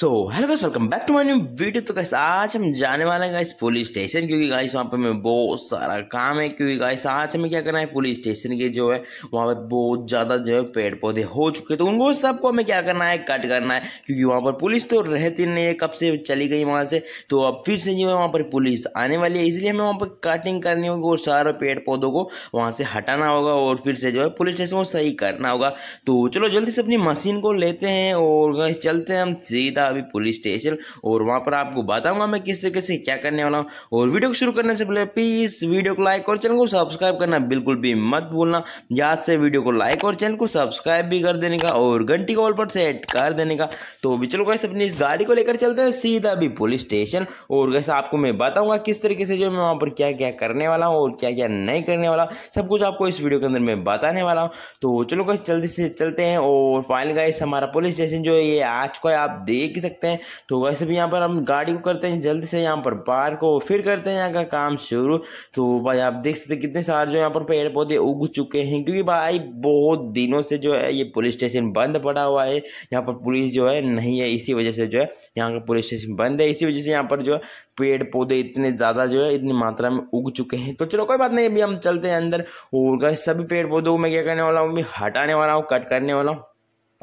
so hello guys welcome back to my new video तो guys आज हम जाने वाले हैं गाइस पुलिस स्टेशन क्योंकि गाइस वहाँ पे हमें बहुत सारा काम है क्योंकि गाइस आज हमें क्या करना है पुलिस स्टेशन के जो है वहाँ पे बहुत ज़्यादा जो है पेड़ पौधे हो चुके तो उनको सबको हमें क्या करना है कट करना है क्योंकि वहां पर पुलिस तो रहती नहीं है कब से चली गई वहां से तो अब फिर से जो है वहां पर पुलिस आने वाली है इसलिए हमें वहाँ पर कटिंग करनी होगी और सारे पेड़ पौधों को वहाँ से हटाना होगा और फिर से जो है पुलिस स्टेशन को सही करना होगा तो चलो जल्दी से अपनी मशीन को लेते हैं और चलते हैं हम सीधा अभी पुलिस स्टेशन और वहाँ पर आपको बताऊँगा मैं किस तरीके से क्या करने वाला हूँ और वीडियो को शुरू करने से पहले प्लीज़ वीडियो को लाइक और चैनल को सब्सक्राइब करना बिल्कुल भी मत भूलना याद से वीडियो को लाइक और चैनल को सब्सक्राइब भी कर देने का और घंटी कॉल पर सेट कर देने का तो भी चलो कैसे अपनी इस गाड़ी को लेकर चलते हैं सीधा अभी पुलिस स्टेशन और कैसे आपको मैं बताऊँगा किस तरीके से जो मैं वहाँ पर क्या क्या करने वाला हूँ और क्या क्या नहीं करने वाला सब कुछ आपको इस वीडियो के अंदर मैं बताने वाला हूँ तो चलो कैसे जल्दी से चलते हैं और फाइनल गाइस हमारा पुलिस स्टेशन जो ये आज को आप देख देख ही सकते हैं तो वैसे भी यहाँ पर हम गाड़ी को करते हैं जल्दी से यहाँ पर पार को फिर करते हैं यहाँ का काम शुरू तो भाई आप देख सकते कितने सारे जो यहाँ पर पेड़ पौधे उग चुके हैं क्योंकि भाई बहुत दिनों से जो है ये पुलिस स्टेशन बंद पड़ा हुआ है यहाँ पर पुलिस जो है नहीं है इसी वजह से जो है यहाँ का पुलिस स्टेशन बंद है इसी वजह से यहाँ पर जो है पेड़ पौधे इतने ज़्यादा जो है इतनी मात्रा में उग चुके हैं तो चलो कोई बात नहीं अभी हम चलते हैं अंदर और सभी पेड़ पौधों को मैं क्या करने वाला हूँ हटाने वाला हूँ कट करने वाला हूँ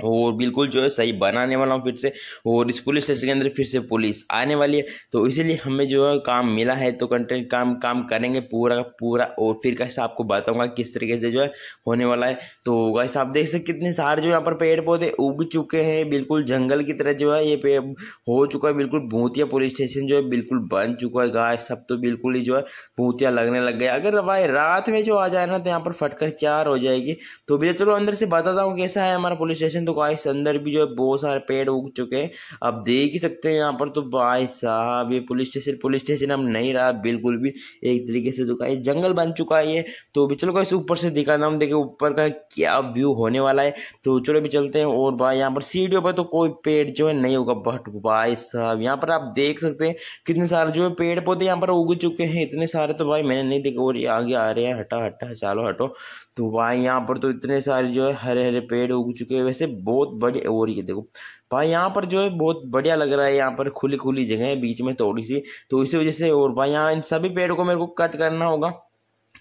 और बिल्कुल जो है सही बनाने वाला हूँ फिर से और इस पुलिस स्टेशन के अंदर फिर से पुलिस आने वाली है तो इसीलिए हमें जो है काम मिला है तो कंटेंट काम काम करेंगे पूरा का पूरा और फिर कैसे आपको बताऊंगा किस तरीके से जो है होने वाला है तो वैसे आप देख सकते कितने सारे जो यहाँ पर पेड़ पौधे उग चुके हैं बिल्कुल जंगल की तरह जो है ये पेड़ हो चुका है बिल्कुल भूतिया पुलिस स्टेशन जो है बिल्कुल बन चुका है गाय सब तो बिल्कुल ही जो है भूतिया लगने लग गया अगर भाई रात में जो आ जाए ना तो यहाँ पर फटकर चार हो जाएगी तो भैया चलो अंदर से बताता हूँ कैसा है हमारा पुलिस स्टेशन तो गाइस अंदर भी जो है बहुत सारे पेड़ उग चुके हैं आप देख ही सकते हैं यहाँ पर तो भाई साहब ये पुलिस स्टेशन पुलिस स्टेशन अब नहीं रहा बिल्कुल भी एक तरीके से तो गाइस जंगल बन चुका है ये तो भी चलो गाइस ऊपर से दिखाना हम देखे ऊपर का क्या व्यू होने वाला है तो चलो भी चलते हैं और भाई यहाँ पर सीढ़ियों पर तो कोई पेड़ जो है नहीं होगा बट भाई साहब यहाँ पर आप देख सकते हैं कितने सारे जो है पेड़ पौधे यहाँ पर उग चुके हैं इतने सारे तो भाई मैंने नहीं देखा और ये आगे आ रहे हैं हटा हटा चलो हटो तो भाई यहाँ पर तो इतने सारे जो है हरे हरे पेड़ उग चुके हैं वैसे बहुत बड़े और ये देखो भाई यहाँ पर जो है बहुत बढ़िया लग रहा है यहाँ पर खुली खुली जगह है बीच में थोड़ी सी तो इसी वजह से और भाई यहाँ इन सभी पेड़ को मेरे को कट करना होगा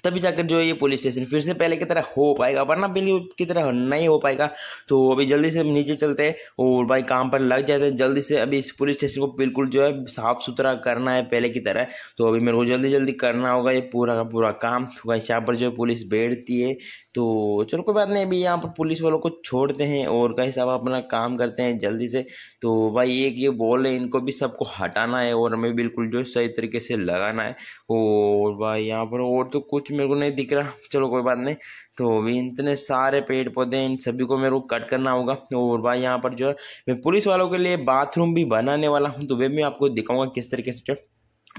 तभी जाकर जो है ये पुलिस स्टेशन फिर से पहले की तरह हो पाएगा वरना पहले की तरह नहीं हो पाएगा तो अभी जल्दी से नीचे चलते हैं और भाई काम पर लग जाते हैं जल्दी से अभी इस पुलिस स्टेशन को बिल्कुल जो है साफ़ सुथरा करना है पहले की तरह तो अभी मेरे को जल्दी जल्दी करना होगा ये पूरा का पूरा काम तो भाई यहाँ पर जो है पुलिस बैठती है तो चलो कोई बात नहीं अभी यहाँ पर पुलिस वालों को छोड़ते हैं और कहीं साहब अपना काम करते हैं जल्दी से तो भाई एक ये बॉल है इनको भी सबको हटाना है और हमें बिल्कुल जो है सही तरीके से लगाना है और भाई यहाँ पर और तो कुछ कुछ मेरे को नहीं दिख रहा चलो कोई बात नहीं तो अभी इतने सारे पेड़ पौधे इन सभी को मेरे को कट करना होगा और भाई यहाँ पर जो है मैं पुलिस वालों के लिए बाथरूम भी बनाने वाला हूँ तो वे मैं आपको दिखाऊंगा किस तरीके से चल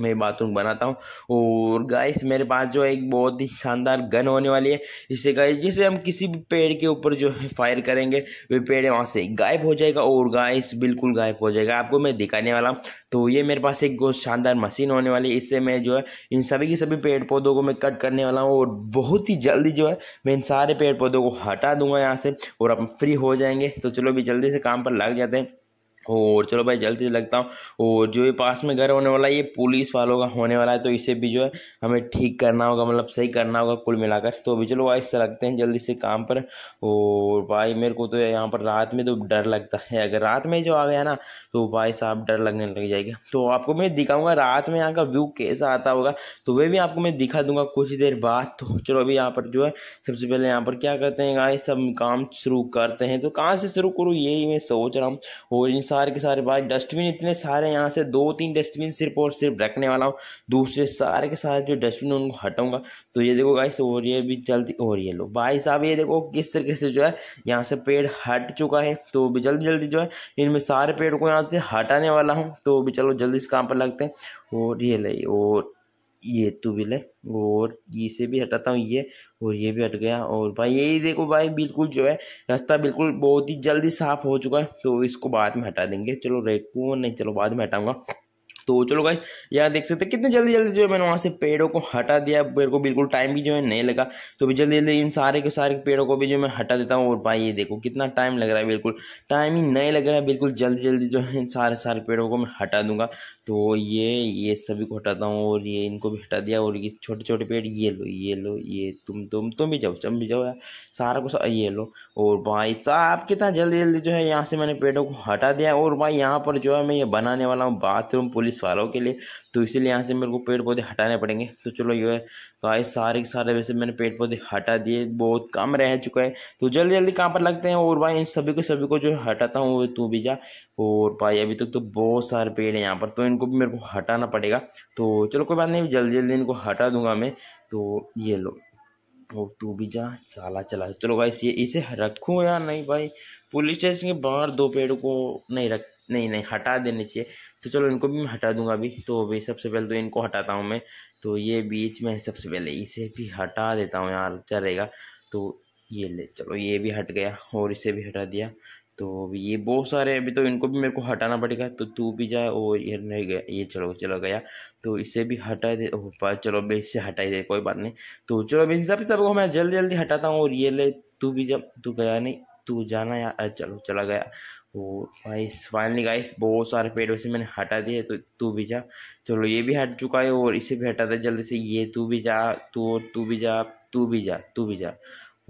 मैं बाथरूम बनाता हूँ और गाइस मेरे पास जो है एक बहुत ही शानदार गन होने वाली है इससे गाइस जिसे हम किसी भी पेड़ के ऊपर जो है फायर करेंगे वे पेड़ वहाँ से गायब हो जाएगा और गाइस बिल्कुल गायब हो जाएगा आपको मैं दिखाने वाला हूँ तो ये मेरे पास एक बहुत शानदार मशीन होने वाली है इससे मैं जो है इन सभी के सभी पेड़ पौधों को मैं कट करने वाला हूँ और बहुत ही जल्दी जो है मैं इन सारे पेड़ पौधों को हटा दूंगा यहाँ से और आप फ्री हो जाएंगे तो चलो भी जल्दी से काम पर लग जाते हैं और चलो भाई जल्दी से लगता हूँ और जो ये पास में घर होने वाला है ये पुलिस वालों का होने वाला है तो इसे भी जो है हमें ठीक करना होगा मतलब सही करना होगा कुल मिलाकर तो अभी चलो भाई इससे लगते हैं जल्दी से काम पर और भाई मेरे को तो यहाँ पर रात में तो डर लगता है अगर रात में जो आ गया ना तो भाई साहब डर लगने लग जाएगा तो आपको मैं दिखाऊँगा रात में यहाँ का व्यू कैसा आता होगा तो वह भी आपको मैं दिखा दूँगा कुछ देर बाद तो चलो अभी यहाँ पर जो है सबसे पहले यहाँ पर क्या करते हैं गाय सब काम शुरू करते हैं तो कहाँ से शुरू करूँ यही मैं सोच रहा हूँ और इन सारे के सारे भाई डस्टबिन इतने सारे यहाँ से दो तीन डस्टबिन सिर्फ और सिर्फ रखने वाला हूँ दूसरे सारे के सारे जो डस्टबिन उनको हटाऊंगा तो ये देखो गाइस और ये भी जल्दी और ये लो भाई साहब ये देखो किस तरीके से जो है यहाँ से पेड़ हट चुका है तो भी जल्दी जल्दी जो है इनमें सारे पेड़ को यहाँ से हटाने वाला हूँ तो भी चलो जल्दी इस काम पर लगते हैं और ये ले और ये टू व्हील है और इसे भी हटाता हूँ ये और ये भी हट गया और भाई यही देखो भाई बिल्कुल जो है रास्ता बिल्कुल बहुत ही जल्दी साफ़ हो चुका है तो इसको बाद में हटा देंगे चलो रेकू नहीं चलो बाद में हटाऊँगा तो चलो गाइस यहाँ देख सकते हैं कितने जल्दी जल्दी जो है मैंने वहाँ से पेड़ों को हटा दिया मेरे को बिल्कुल टाइम भी जो है नहीं लगा तो भी जल्दी जल्दी इन सारे के सारे पेड़ों को भी जो मैं हटा देता हूँ और भाई ये देखो कितना टाइम लग रहा है बिल्कुल टाइम ही नहीं लग रहा है बिल्कुल जल्दी जल्दी जो है इन सारे सारे पेड़ों को मैं हटा दूंगा तो ये ये सभी को हटाता हूँ और ये इनको भी हटा दिया और ये छोटे छोटे पेड़ ये लो ये लो ये तुम तुम तुम भी जाओ तुम भी जाओ यार सारा को ये लो और भाई साहब कितना जल्दी जल्दी जो है यहाँ से मैंने पेड़ों को हटा दिया और भाई यहाँ पर जो है मैं ये बनाने वाला हूँ बाथरूम पुलिस बीस वालों के लिए तो इसीलिए यहाँ से मेरे को पेड़ पौधे हटाने पड़ेंगे तो चलो ये है तो आए सारे के सारे वैसे मैंने पेड़ पौधे हटा दिए बहुत कम रह चुका है तो जल्दी जल्दी कहाँ पर लगते हैं और भाई इन सभी को सभी को जो हटाता हूँ वो तू भी जा और भाई अभी तक तो, बहुत सारे पेड़ हैं यहाँ पर तो इनको भी मेरे को हटाना पड़ेगा तो चलो कोई बात नहीं जल्दी जल्दी इनको हटा दूंगा मैं तो ये लो और तू भी जा साला चला चलो भाई ये इसे रखूँ या नहीं भाई पुलिस स्टेशन के बाहर दो पेड़ को नहीं रख नहीं नहीं हटा देने चाहिए तो चलो इनको भी मैं हटा दूंगा अभी तो अभी सबसे पहले तो इनको हटाता हूँ मैं तो ये बीच में सबसे पहले इसे भी हटा देता हूँ यार अच्छा रहेगा तो ये ले चलो ये भी हट गया और इसे भी हटा दिया तो अभी ये बहुत सारे अभी तो इनको भी मेरे को हटाना पड़ेगा तो तू भी जाए और ये नहीं गया ये चलो चला गया तो इसे भी हटा दे ओ चलो भाई इसे हटा ही दे कोई बात नहीं तो चलो अभी सब सबको मैं जल्दी जल्दी हटाता हूँ और ये ले तू भी जब तू गया नहीं तू जाना यार चलो चला गया तो गाइस फाइनली गाइस बहुत सारे पेड़ वैसे मैंने हटा दिए तो तू भी जा चलो ये भी हट चुका है और इसे भी हटा दे जल्दी से ये तू भी जा तू और तू भी जा तू भी जा तू भी जा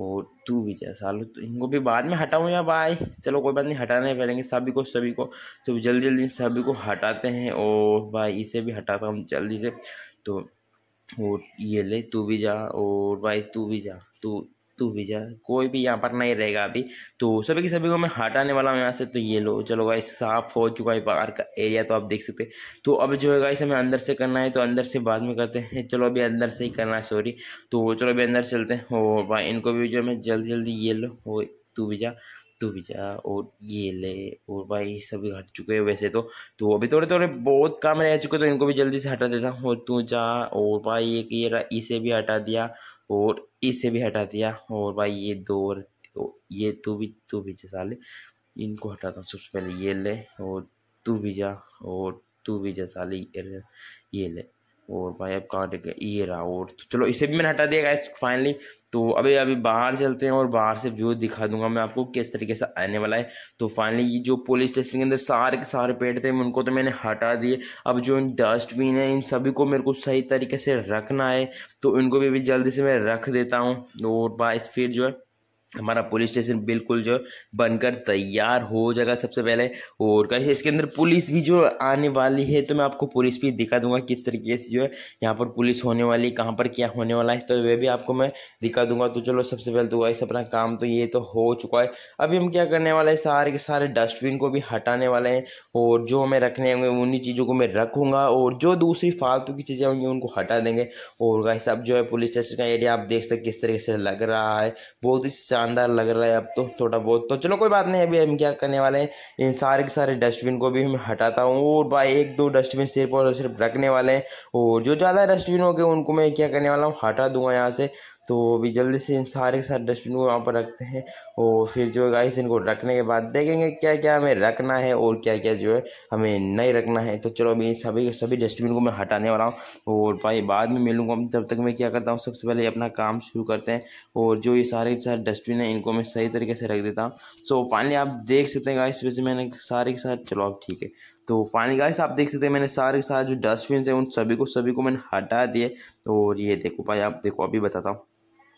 और तू भी जा सालो तो इनको भी बाद में हटाऊँ या बाय चलो कोई बात नहीं हटाने पड़ेंगे सभी को सभी को तो जल्दी जल्दी सभी को हटाते हैं और भाई इसे भी हटाता हूँ जल्दी से तो और ये ले तू भी जा और भाई तू भी जा तू तू जा कोई भी यहाँ पर नहीं रहेगा अभी तो सभी के सभी को मैं हटाने वाला हूँ यहाँ से तो ये लो चलो गाई साफ हो चुका है बाहर का एरिया तो आप देख सकते तो अब जो है गाइस हमें अंदर से करना है तो अंदर से बाद में करते हैं चलो अभी अंदर से ही करना है सॉरी तो चलो अभी अंदर चलते हैं और भाई इनको भी जो मैं जल्दी जल्दी ये लो हो तू जा तू भी जा और ये ले और भाई सभी हट चुके हैं वैसे तो तो अभी थोड़े थोड़े बहुत काम रह चुके तो इनको भी जल्दी से हटा देता हूँ और तू जा और भाई ये कि इसे भी हटा दिया और इसे भी हटा दिया और भाई ये दो और ये तू भी तू भी जा साले इनको हटाता हूँ सबसे पहले ये ले और तू भी जा और तू भी जा साले ये ले और भाई अब कहाँ गया ये रहा और तो चलो इसे भी मैंने हटा दिया गया फाइनली तो अभी अभी बाहर चलते हैं और बाहर से व्यू दिखा दूंगा मैं आपको किस तरीके से आने वाला है तो फाइनली ये जो पुलिस स्टेशन के अंदर सारे के सारे पेड़ थे उनको तो मैंने हटा दिए अब जो इन डस्टबिन है इन सभी को मेरे को सही तरीके से रखना है तो इनको भी अभी जल्दी से मैं रख देता हूँ और बाइस फिर जो है हमारा पुलिस स्टेशन बिल्कुल जो बनकर तैयार हो जाएगा सबसे पहले और कैसे इसके अंदर पुलिस भी जो आने वाली है तो मैं आपको पुलिस भी दिखा दूंगा किस तरीके से जो है यहाँ पर पुलिस होने वाली कहाँ पर क्या होने वाला है तो वह भी आपको मैं दिखा दूंगा तो चलो सबसे पहले तो वाइस अपना काम तो ये तो हो चुका है अभी हम क्या करने वाले हैं सारे के सारे डस्टबिन को भी हटाने वाले हैं और जो हमें रखने होंगे उन्हीं चीज़ों को मैं रखूँगा और जो दूसरी फालतू की चीज़ें होंगी उनको हटा देंगे और वैसे अब जो है पुलिस स्टेशन का एरिया आप देख सकते किस तरीके से लग रहा है बहुत ही शानदार लग रहा है अब तो थोड़ा बहुत तो चलो कोई बात नहीं अभी हम क्या करने वाले हैं इन सारे के सारे डस्टबिन को भी हम हटाता हूँ और भाई एक दो डस्टबिन सिर्फ और सिर्फ रखने वाले हैं और जो ज़्यादा डस्टबिन हो गए उनको मैं क्या करने वाला हूँ हटा दूंगा यहाँ से तो अभी जल्दी से इन सारे के सारे डस्टबिन को वहाँ पर रखते हैं और फिर जो है गाइस इनको रखने के बाद देखेंगे क्या क्या हमें रखना है और क्या क्या जो है हमें नहीं रखना है तो चलो अभी सभी के सभी डस्टबिन को मैं हटाने वाला हूँ और भाई बाद में मिलूँगा जब तक मैं क्या करता हूँ सबसे पहले अपना काम शुरू करते हैं और जो ये सारे के सारे डस्टबिन है इनको मैं सही तरीके से रख देता हूँ सो फाइनली आप देख सकते हैं गाइस वैसे मैंने सारे के साथ चलो अब ठीक है तो फाइनली गाइस आप देख सकते हैं मैंने सारे के सारे जो डस्टबिन है उन सभी को सभी को मैंने हटा दिए और ये देखो भाई आप देखो अभी बताता हूँ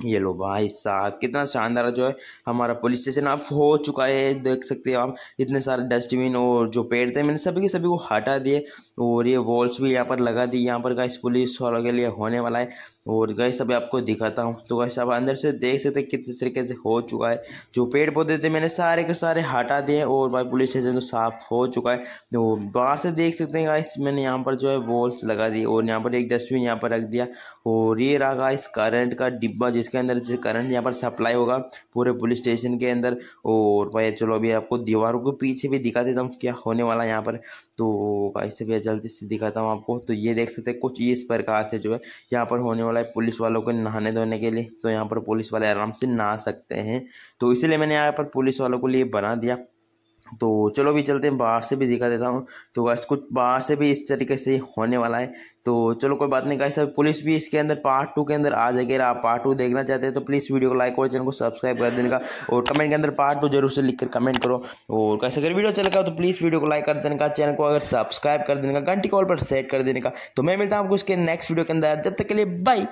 ये लो भाई साहब कितना शानदार जो है हमारा पुलिस स्टेशन अब हो चुका है देख सकते हो आप इतने सारे डस्टबिन और जो पेड़ थे मैंने सभी के सभी को हटा दिए और ये वॉल्स भी यहाँ पर लगा दी यहाँ पर गैस पुलिस वालों के लिए होने वाला है और गैस सभी आपको दिखाता हूँ तो गैस आप अंदर से देख सकते कितने तरीके से हो चुका है जो पेड़ पौधे थे मैंने सारे के सारे हटा दिए और भाई पुलिस स्टेशन तो साफ हो चुका है तो बाहर से देख सकते हैं गाइस मैंने यहाँ पर जो है वॉल्स लगा दी और यहाँ पर एक डस्टबिन यहाँ पर रख दिया और ये रहा गाइस करंट का डिब्बा जिस इसके अंदर जैसे करंट यहाँ पर सप्लाई होगा पूरे पुलिस स्टेशन के अंदर और भाई चलो अभी आपको दीवारों के पीछे भी दिखा देता हूँ क्या होने वाला है यहाँ पर तो इससे भैया जल्दी से दिखाता हूँ आपको तो ये देख सकते हैं कुछ इस प्रकार से जो है यहाँ पर होने वाला है पुलिस वालों को नहाने धोने के लिए तो यहाँ पर पुलिस वाले आराम से नहा सकते हैं तो इसीलिए मैंने यहाँ पर पुलिस वालों के लिए बना दिया तो चलो भी चलते हैं बाहर से भी दिखा देता हूँ तो गाइस कुछ बाहर से भी इस तरीके से होने वाला है तो चलो कोई बात नहीं गाइस अब पुलिस भी इसके अंदर पार्ट टू के अंदर आ जाएगी अगर आप पार्ट टू देखना चाहते हैं तो प्लीज़ वीडियो को लाइक और चैनल को सब्सक्राइब कर देने का और कमेंट के अंदर पार्ट टू जरूर से लिख कर कमेंट करो और कैसे अगर वीडियो चलेगा तो प्लीज़ वीडियो को लाइक कर देने का चैनल को अगर सब्सक्राइब कर देने का घंटी कॉल पर सेट कर देने का तो मैं मिलता हूँ आपको इसके नेक्स्ट वीडियो के अंदर जब तक के लिए बाई